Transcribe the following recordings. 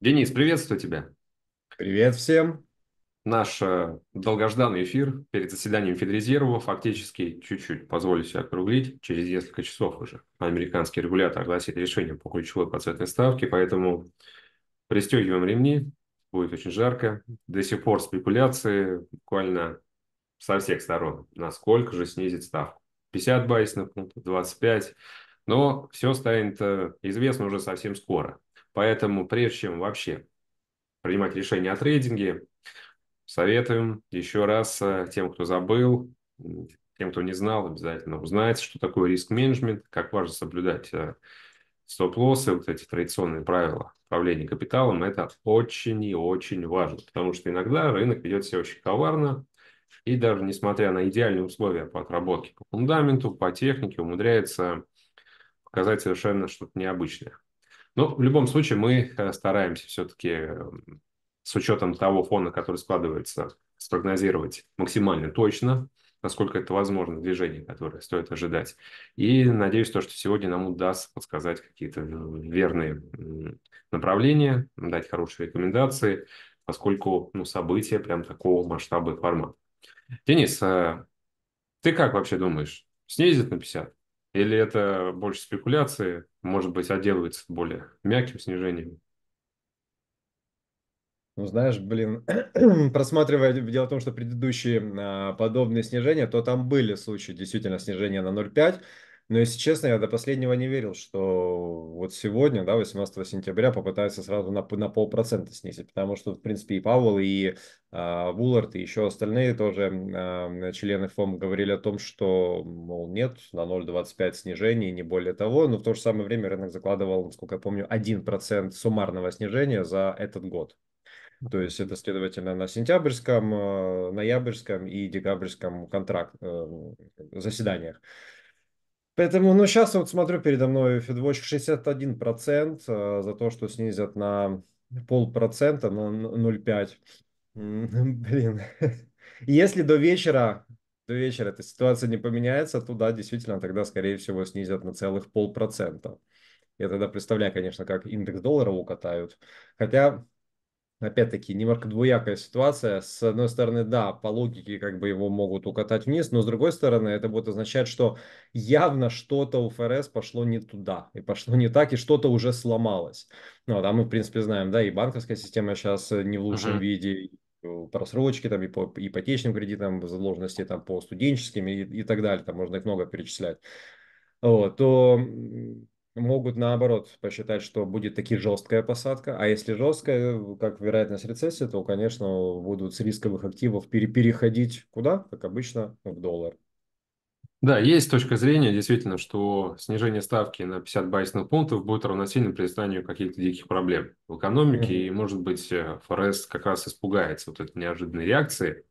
Денис, приветствую тебя. Привет всем. Наш э, долгожданный эфир перед заседанием Федрезерва, фактически чуть-чуть, позволю себе округлить, через несколько часов уже американский регулятор огласит решение по ключевой процентной ставке, поэтому пристегиваем ремни, будет очень жарко. До сих пор спекуляции буквально со всех сторон, насколько же снизит ставку. 50 байсных пунктов, 25, но все станет э, известно уже совсем скоро. Поэтому прежде чем вообще принимать решение о трейдинге, советуем еще раз э, тем, кто забыл, тем, кто не знал, обязательно узнать, что такое риск-менеджмент, как важно соблюдать э, стоп-лоссы, вот эти традиционные правила управления капиталом, это очень и очень важно, потому что иногда рынок ведет себя очень коварно, и даже несмотря на идеальные условия по отработке по фундаменту, по технике, умудряется показать совершенно что-то необычное. Но ну, в любом случае мы э, стараемся все-таки эм, с учетом того фона, который складывается, спрогнозировать максимально точно, насколько это возможно, движение, которое стоит ожидать. И надеюсь, то, что сегодня нам удастся подсказать какие-то ну, верные направления, дать хорошие рекомендации, поскольку ну, события прям такого масштаба и формата. Денис, а ты как вообще думаешь, снизит на 50? Или это больше спекуляции, может быть, отделывается более мягким снижением? Ну, знаешь, блин, просматривая, дело в том, что предыдущие а, подобные снижения, то там были случаи действительно снижения на 0,5, но, если честно, я до последнего не верил, что вот сегодня, да, 18 сентября, попытаются сразу на, на полпроцента снизить, потому что, в принципе, и Павел, и э, и еще остальные тоже э, члены ФОМ говорили о том, что, мол, нет, на 0,25 снижений, не более того, но в то же самое время рынок закладывал, насколько я помню, 1% суммарного снижения за этот год. То есть это, следовательно, на сентябрьском, э, ноябрьском и декабрьском контракт, э, заседаниях. Поэтому, ну, сейчас я вот смотрю передо мной FedWatch 61% э, за то, что снизят на полпроцента, на 0,5. Блин. Если до вечера, до вечера эта ситуация не поменяется, то да, действительно, тогда, скорее всего, снизят на целых полпроцента. Я тогда представляю, конечно, как индекс доллара укатают. Хотя опять-таки, немножко двоякая ситуация. С одной стороны, да, по логике как бы его могут укатать вниз, но с другой стороны, это будет означать, что явно что-то у ФРС пошло не туда, и пошло не так, и что-то уже сломалось. Ну, да, мы, в принципе, знаем, да, и банковская система сейчас э, не в лучшем uh-huh. виде, э, просрочки, там, и по ипотечным кредитам, задолженности там, по студенческим и, и так далее, там можно их много перечислять, вот, то могут наоборот посчитать, что будет таки жесткая посадка, а если жесткая, как вероятность рецессии, то, конечно, будут с рисковых активов переходить куда, как обычно, в доллар. Да, есть точка зрения, действительно, что снижение ставки на 50 базисных пунктов будет равносильно признанию каких-то диких проблем в экономике, mm-hmm. и, может быть, э, ФРС как раз испугается вот этой неожиданной реакции.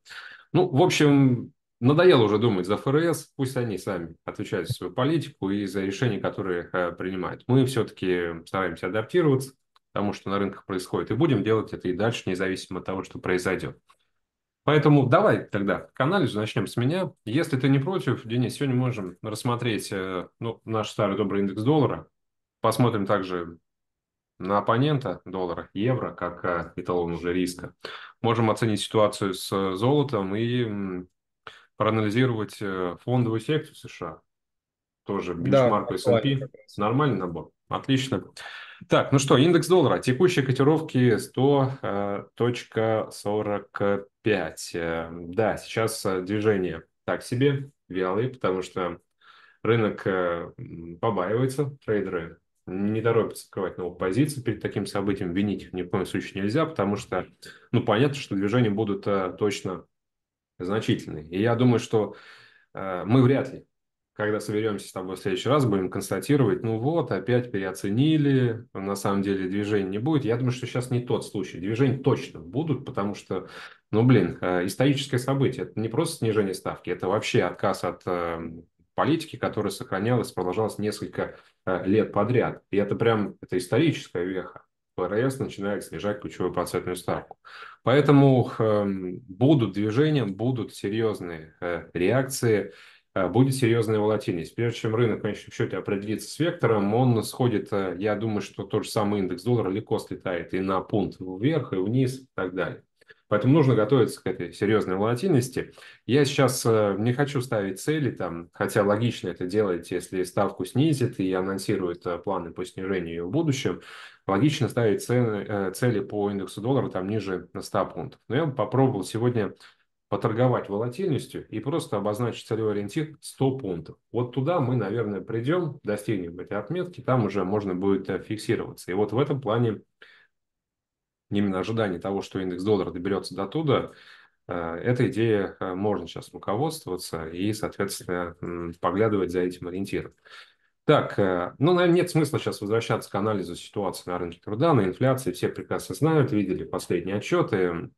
Ну, в общем, Надоело уже думать за ФРС, пусть они сами отвечают за свою политику и за решения, которые э, принимают. Мы все-таки стараемся адаптироваться к тому, что на рынках происходит, и будем делать это и дальше, независимо от того, что произойдет. Поэтому давай тогда к анализу начнем с меня. Если ты не против, Денис, сегодня можем рассмотреть э, ну, наш старый добрый индекс доллара. Посмотрим также на оппонента доллара, евро, как э, эталон уже риска. Можем оценить ситуацию с э, золотом и проанализировать э, фондовую секцию США. Тоже бенчмарк да, S&P. Нормальный набор. Отлично. Так, ну что, индекс доллара. Текущие котировки 100.45. Э, эм, да, сейчас э, движение так себе, вялый потому что рынок побаивается, трейдеры не торопятся открывать новые позиции перед таким событием, винить их ни в коем случае нельзя, потому что, ну, понятно, что движения будут точно значительный. И я думаю, что э, мы вряд ли, когда соберемся с тобой в следующий раз, будем констатировать, ну вот, опять переоценили, на самом деле движения не будет. Я думаю, что сейчас не тот случай. Движения точно будут, потому что, ну блин, э, историческое событие. Это не просто снижение ставки, это вообще отказ от э, политики, которая сохранялась, продолжалась несколько э, лет подряд. И это прям, это историческая веха. Типа РС начинает снижать ключевую процентную ставку. Поэтому эм, будут движения, будут серьезные э, реакции, э, будет серьезная волатильность. Прежде чем рынок в конечном счете определится с вектором, он сходит, э, я думаю, что тот же самый индекс доллара легко слетает и на пункт вверх, и вниз, и так далее. Поэтому нужно готовиться к этой серьезной волатильности. Я сейчас э, не хочу ставить цели, там, хотя логично это делать, если ставку снизит и анонсирует э, планы по снижению ее в будущем. Логично ставить цены, э, цели по индексу доллара там ниже 100 пунктов. Но я попробовал сегодня поторговать волатильностью и просто обозначить целевой ориентир 100 пунктов. Вот туда мы, наверное, придем, достигнем этой отметки, там уже можно будет фиксироваться. И вот в этом плане именно ожидание того, что индекс доллара доберется до туда, э, эта идея э, можно сейчас руководствоваться и, соответственно, поглядывать за этим ориентиром. Так, э, ну, наверное, нет смысла сейчас возвращаться к анализу ситуации на рынке труда, на инфляции. Все прекрасно знают, видели последние отчеты,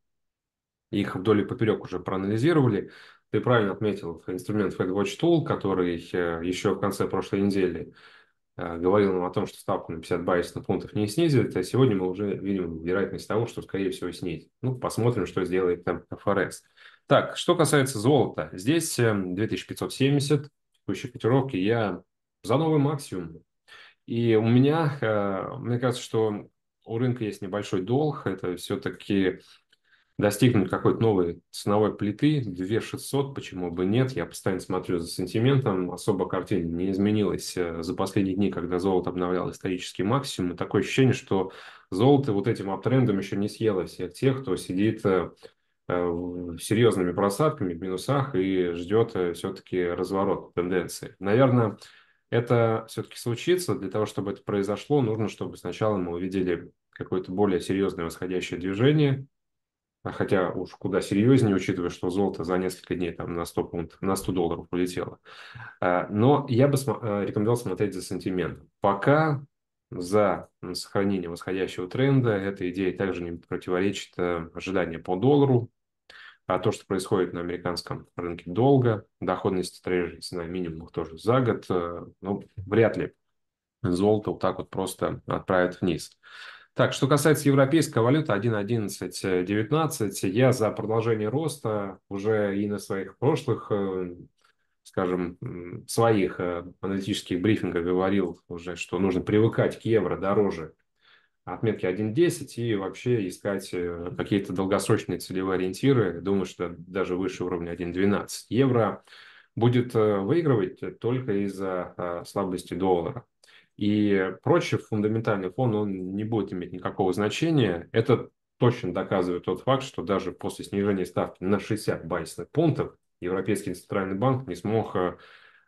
их вдоль и поперек уже проанализировали. Ты правильно отметил инструмент FedWatch Tool, который еще в конце прошлой недели а, говорил нам о том, что ставку на 50 базисных пунктов не снизит, а сегодня мы уже видим вероятность того, что, скорее всего, снизит. Ну, посмотрим, что сделает там ФРС. Так, что касается золота. Здесь 2570 эм, текущей котировки я за новый максимум. И у меня, э, мне кажется, что у рынка есть небольшой долг. Это все-таки достигнуть какой-то новой ценовой плиты, 2600, почему бы нет, я постоянно смотрю за сантиментом, особо картина не изменилась э, за последние дни, когда золото обновляло исторический максимум, такое ощущение, что золото вот этим аптрендом еще не съело всех тех, кто сидит э, серьезными просадками в минусах и ждет э, все-таки разворот тенденции. Наверное, это все-таки случится. Для того, чтобы это произошло, нужно, чтобы сначала мы увидели какое-то более серьезное восходящее движение, а хотя уж куда серьезнее, учитывая, что золото за несколько дней там на 100, пункт, на 100 долларов полетело. А, но я бы э, рекомендовал смотреть за сантиментом. Пока за сохранение восходящего тренда эта идея также не противоречит э, ожиданиям по доллару, а то, что происходит на американском рынке долго, доходность трежерис на минимумах тоже за год, э, ну, вряд ли золото вот так вот просто отправит вниз. Так, что касается европейской валюты 1.11.19, я за продолжение роста уже и на своих прошлых, э, скажем, своих э, аналитических брифингах говорил уже, что нужно привыкать к евро дороже отметки 1.10 и вообще искать э, какие-то долгосрочные целевые ориентиры. Думаю, что даже выше уровня 1.12. Евро будет выигрывать только из-за слабости доллара и прочий фундаментальный фон, он не будет иметь никакого значения. Это точно доказывает тот факт, что даже после снижения ставки на 60 байсных пунктов Европейский центральный банк не смог э,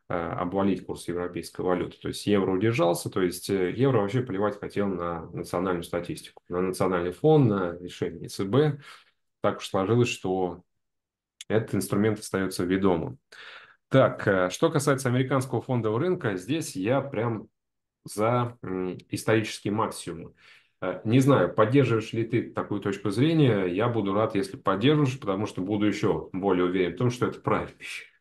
обвалить курс европейской валюты. То есть евро удержался, то есть э, евро вообще плевать хотел на национальную статистику, на национальный фон, на решение ЦБ. Так уж сложилось, что этот инструмент остается ведомым. Так, э, что касается американского фондового рынка, здесь я прям за исторические максимумы. Э, не знаю, поддерживаешь ли ты такую точку зрения, я буду рад, если поддержишь, потому что буду еще более уверен в том, что это правильный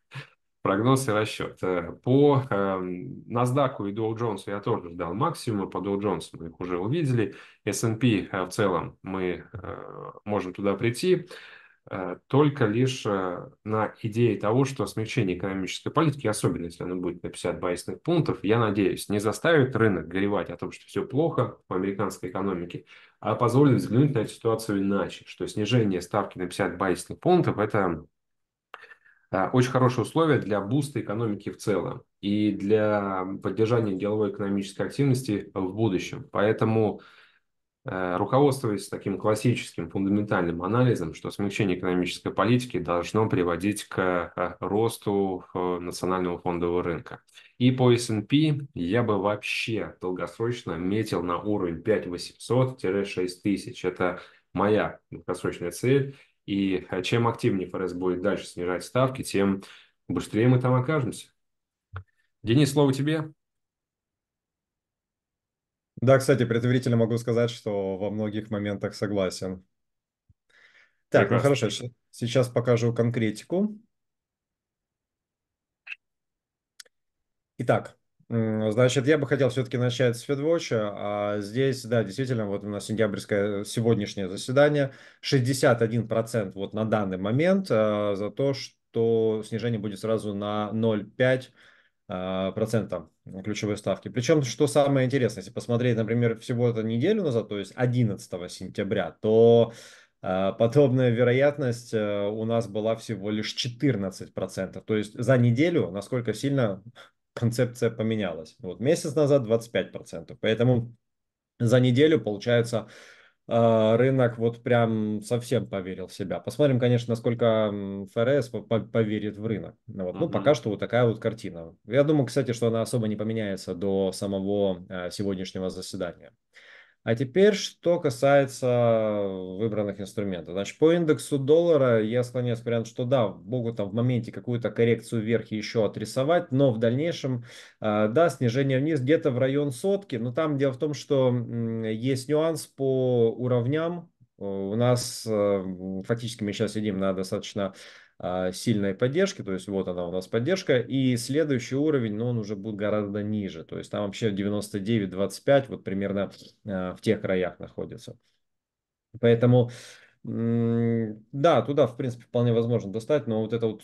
Прогноз и расчет. Э, по эм, NASDAQ и Dow Jones я тоже ждал максимума, по Dow Jones мы их уже увидели. S&P э, в целом мы можем туда прийти. Э, только лишь э, на идее того, что смягчение экономической политики, особенно если оно будет на 50 базисных пунктов, я надеюсь, не заставит рынок горевать о том, что все плохо в американской экономике, а позволит взглянуть на эту ситуацию иначе, что снижение ставки на 50 базисных пунктов – это э, очень хорошие условия для буста экономики в целом и для поддержания деловой экономической активности в будущем. Поэтому Э, руководствуясь таким классическим фундаментальным анализом, что смягчение экономической политики должно приводить к э, росту э, национального фондового рынка. И по S&P я бы вообще долгосрочно метил на уровень 5800-6000. Это моя долгосрочная цель. И чем активнее ФРС будет дальше снижать ставки, тем быстрее мы там окажемся. Денис, слово тебе. Да, кстати, предварительно могу сказать, что во многих моментах согласен. Так, ну хорошо, сейчас покажу конкретику. Итак, Значит, я бы хотел все-таки начать с Федвоча. А здесь, да, действительно, вот у нас сентябрьское сегодняшнее заседание. 61% вот на данный момент э, за то, что снижение будет сразу на 0,5 а, процента ключевой ставки. Причем, что самое интересное, если посмотреть, например, всего это неделю назад, то есть 11 сентября, то а, Подобная вероятность э, у нас была всего лишь 14%. То есть за неделю насколько сильно концепция поменялась. Вот месяц назад 25%. Поэтому за неделю получается а, рынок вот прям совсем поверил в себя. Посмотрим, конечно, насколько ФРС поверит в рынок. Ну вот. Uh-huh. ну пока что вот такая вот картина. Я думаю, кстати, что она особо не поменяется до самого а, сегодняшнего заседания. А теперь, что касается выбранных инструментов. Значит, по индексу доллара я склоняюсь к варианту, что да, могут там в моменте какую-то коррекцию вверх еще отрисовать, но в дальнейшем, э, да, снижение вниз где-то в район сотки. Но там дело в том, что есть нюанс по уровням э, у нас э, фактически мы сейчас сидим на достаточно а, сильной поддержки, то есть вот она у нас поддержка, и следующий уровень, но ну, он уже будет гораздо ниже, то есть там вообще 99-25, вот примерно а, в тех краях находится. Поэтому, да, туда, в принципе, вполне возможно достать, но вот это вот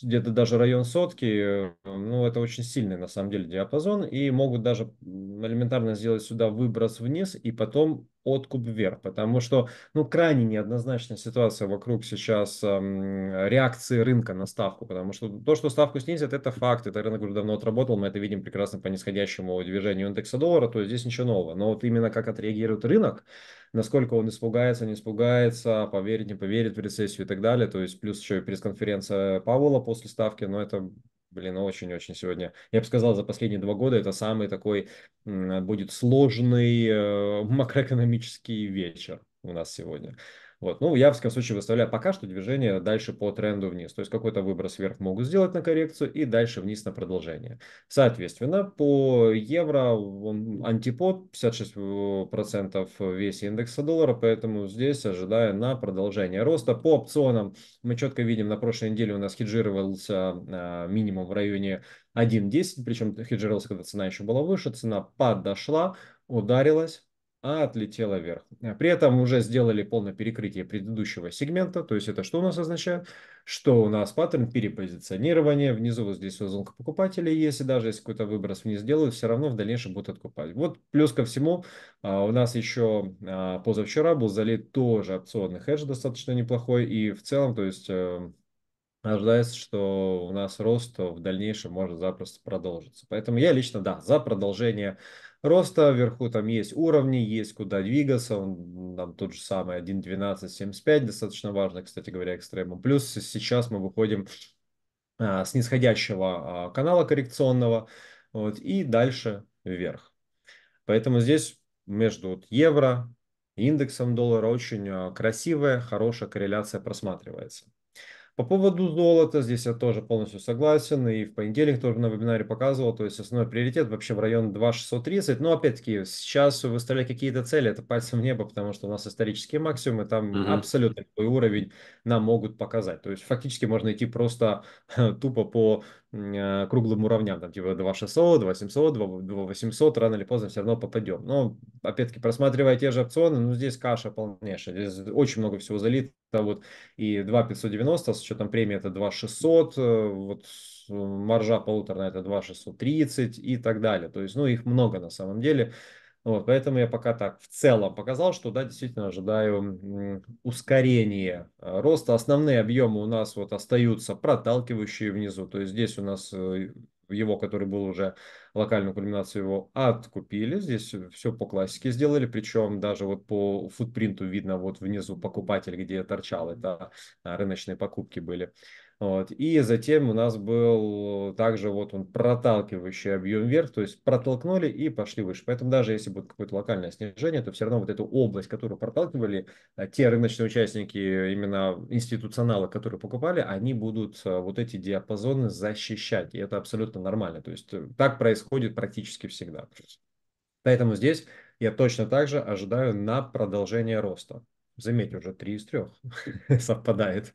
где-то даже район сотки, ну, это очень сильный, на самом деле, диапазон, и могут даже элементарно сделать сюда выброс вниз, и потом откуп вверх, потому что, ну, крайне неоднозначная ситуация вокруг сейчас эм, реакции рынка на ставку, потому что то, что ставку снизят, это факт, это рынок уже давно отработал, мы это видим прекрасно по нисходящему движению индекса доллара, то есть здесь ничего нового, но вот именно как отреагирует рынок, насколько он испугается, не испугается, поверит, не поверит в рецессию и так далее, то есть плюс еще и пресс-конференция Пауэлла после ставки, но это Блин, очень-очень сегодня. Я бы сказал, за последние два года это самый такой будет сложный э, макроэкономический вечер у нас сегодня. Вот. Ну, я, в случае, выставляю пока что движение дальше по тренду вниз. То есть какой-то выброс вверх могу сделать на коррекцию и дальше вниз на продолжение. Соответственно, по евро он антипод 56% весь индекса доллара, поэтому здесь ожидаю на продолжение роста. По опционам мы четко видим, на прошлой неделе у нас хеджировался а, минимум в районе 1.10, причем хеджировался, когда цена еще была выше, цена подошла, ударилась а отлетела вверх. Э, при этом уже сделали полное перекрытие предыдущего сегмента, то есть это что у нас означает? Что у нас паттерн перепозиционирования, внизу вот здесь зонка покупателей, если даже если какой-то выброс вниз делают, все равно в дальнейшем будут откупать. Вот плюс ко всему а, у нас еще а, позавчера был залит тоже опционный хедж достаточно неплохой и в целом, то есть э, ожидается, что у нас рост в дальнейшем может запросто продолжиться. Поэтому я лично, да, за продолжение роста. Вверху там есть уровни, есть куда двигаться. Он там тот же самый 1.12.75, достаточно важно, кстати говоря, экстремум. Плюс сейчас мы выходим а, с нисходящего а, канала коррекционного вот, и дальше вверх. Поэтому здесь между вот, евро и индексом доллара очень а, красивая, хорошая корреляция просматривается. По поводу золота, здесь я тоже полностью согласен, и в понедельник тоже на вебинаре показывал, то есть основной приоритет вообще в район 2630, но ну, опять-таки сейчас выставлять какие-то цели, это пальцем в небо, потому что у нас исторические максимумы, там mm абсолютно любой уровень нам могут показать, то есть фактически можно идти просто тупо по Э, круглым уровням, там типа 2600, 2700, 2800, рано или поздно все равно попадем. Но, опять-таки, просматривая те же опционы, ну, здесь каша полнейшая, здесь очень много всего залито, вот, и 2590 с учетом премии это 2600, э, вот, э, маржа полуторная это 2630 и так далее. То есть, ну, их много на самом деле. Вот, поэтому я пока так в целом показал, что да, действительно ожидаю ускорения э, роста. Основные объемы у нас вот остаются проталкивающие внизу. То есть здесь у нас э, его, который был уже локальную кульминацию, его откупили. Здесь все по классике сделали. Причем даже вот по футпринту видно вот внизу покупатель, где торчал. Это а, рыночные покупки были. Вот. И затем у нас был также вот он проталкивающий объем вверх, то есть протолкнули и пошли выше. Поэтому даже если будет какое-то локальное снижение, то все равно вот эту область, которую проталкивали, э, те рыночные участники, э, именно институционалы, которые покупали, они будут э, вот эти диапазоны защищать. И это абсолютно нормально. То есть так происходит практически всегда. Поэтому здесь я точно так же ожидаю на продолжение роста. Заметь, уже три из 3 совпадает.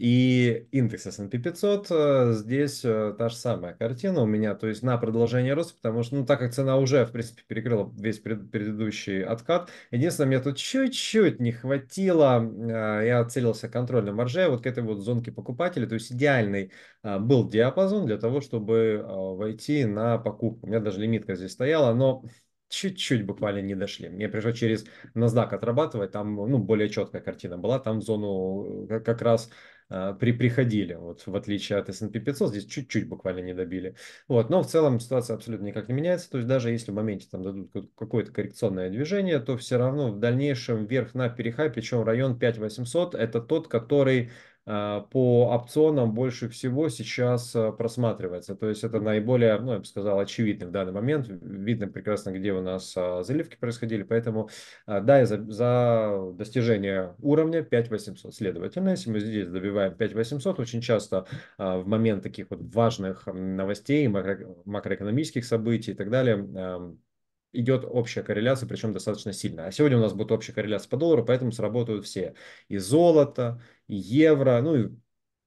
И индекс S&P 500, э, здесь э, та же самая картина у меня, то есть на продолжение роста, потому что, ну, так как цена уже, в принципе, перекрыла весь пред, предыдущий откат, единственное, мне тут чуть-чуть не хватило, э, я целился контрольной марже, вот к этой вот зонке покупателей, то есть идеальный был диапазон для того, чтобы войти на покупку. У меня даже лимитка здесь стояла, но чуть-чуть буквально не дошли. Мне пришлось через NASDAQ отрабатывать, там ну, более четкая картина была, там в зону как раз а, при, приходили, вот в отличие от S&P 500, здесь чуть-чуть буквально не добили. Вот, но в целом ситуация абсолютно никак не меняется, то есть даже если в моменте там дадут какое-то коррекционное движение, то все равно в дальнейшем вверх на перехай, причем район 5800 это тот, который Э, по опционам больше всего сейчас э, просматривается. То есть это наиболее, ну, я бы сказал, очевидный в данный момент. Видно прекрасно, где у нас а, заливки происходили. Поэтому, э, да, за, за достижение уровня 5800. Следовательно, если мы здесь добиваем 5800, очень часто а, в момент таких вот важных новостей, макро, макроэкономических событий и так далее, идет общая корреляция, причем достаточно сильная. А сегодня у нас будет общая корреляция по доллару, поэтому сработают все. И золото, и евро, ну и,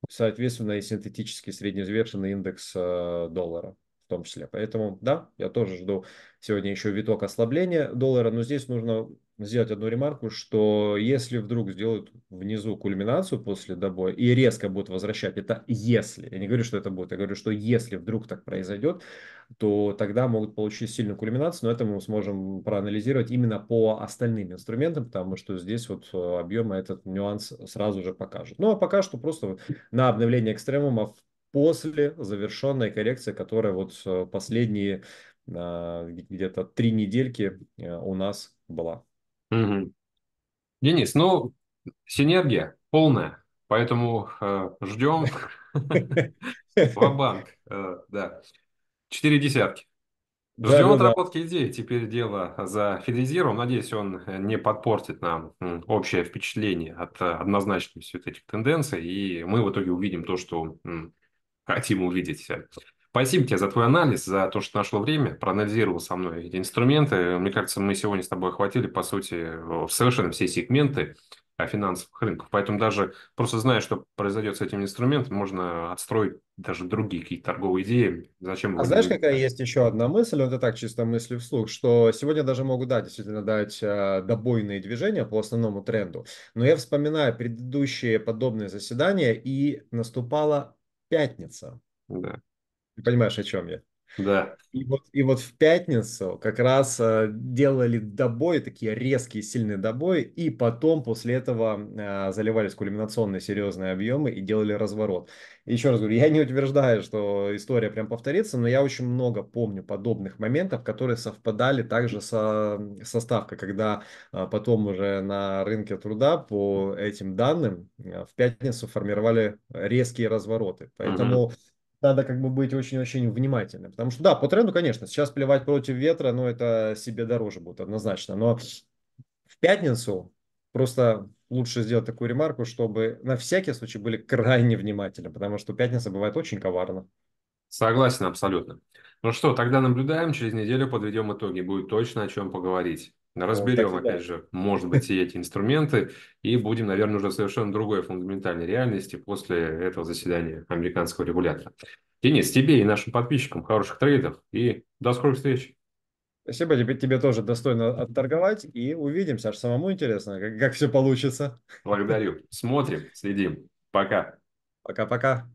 соответственно, и синтетический средневзвешенный индекс э, доллара в том числе. Поэтому, да, я тоже жду сегодня еще виток ослабления доллара, но здесь нужно сделать одну ремарку, что если вдруг сделают внизу кульминацию после добоя и резко будут возвращать, это если, я не говорю, что это будет, я говорю, что если вдруг так произойдет, то тогда могут получить сильную кульминацию, но это мы сможем проанализировать именно по остальным инструментам, потому что здесь вот э, объемы этот нюанс сразу же покажет. Ну а пока что просто на обновление экстремумов после завершенной коррекции, которая вот э, последние э, где-то три недельки у нас была. Угу. Денис, ну, синергия полная, поэтому э, ждем ва-банк, э, да, четыре десятки. Ждем отработки да. идеи. Теперь дело за Федеризиром. Надеюсь, он э, не подпортит нам общее впечатление от э, однозначности вот этих тенденций. И мы в итоге увидим то, что хотим увидеть. Спасибо тебе за твой анализ, за то, что нашло время, проанализировал со мной эти инструменты. Мне кажется, мы сегодня с тобой охватили, по сути, совершенно все сегменты а, финансовых рынков. Поэтому даже просто зная, что произойдет с этим инструментом, можно отстроить даже другие какие-то торговые идеи. Зачем? А знаешь, какая есть еще одна мысль, это так чисто мысли вслух, что сегодня даже могут, да, действительно дать а, добойные движения по основному тренду. Но я вспоминаю предыдущие подобные заседания, и наступала пятница. Да. Ты понимаешь, о чем я? Да. И вот, и вот в пятницу как раз э, делали добой, такие резкие, сильные добои, и потом после этого э, заливались кульминационные серьезные объемы и делали разворот. еще раз говорю, я не утверждаю, что история прям повторится, но я очень много помню подобных моментов, которые совпадали также со, со ставкой, когда э, потом уже на рынке труда по этим данным э, в пятницу формировали резкие развороты. Поэтому... Mm-hmm надо как бы быть очень-очень внимательным. Потому что, да, по тренду, конечно, сейчас плевать против ветра, но это себе дороже будет однозначно. Но в пятницу просто лучше сделать такую ремарку, чтобы на всякий случай были крайне внимательны, потому что пятница бывает очень коварно. Согласен абсолютно. Ну что, тогда наблюдаем, через неделю подведем итоги, будет точно о чем поговорить. Разберем, вот, опять же, может быть, и эти инструменты, и будем, наверное, уже в совершенно другой фундаментальной реальности после этого заседания американского регулятора. Денис, тебе и нашим подписчикам хороших трейдов и до скорых встреч. Спасибо, тебе, тебе тоже достойно отторговать и увидимся. Аж самому интересно, как, как все получится. Благодарю. Смотрим, следим. Пока. Пока-пока.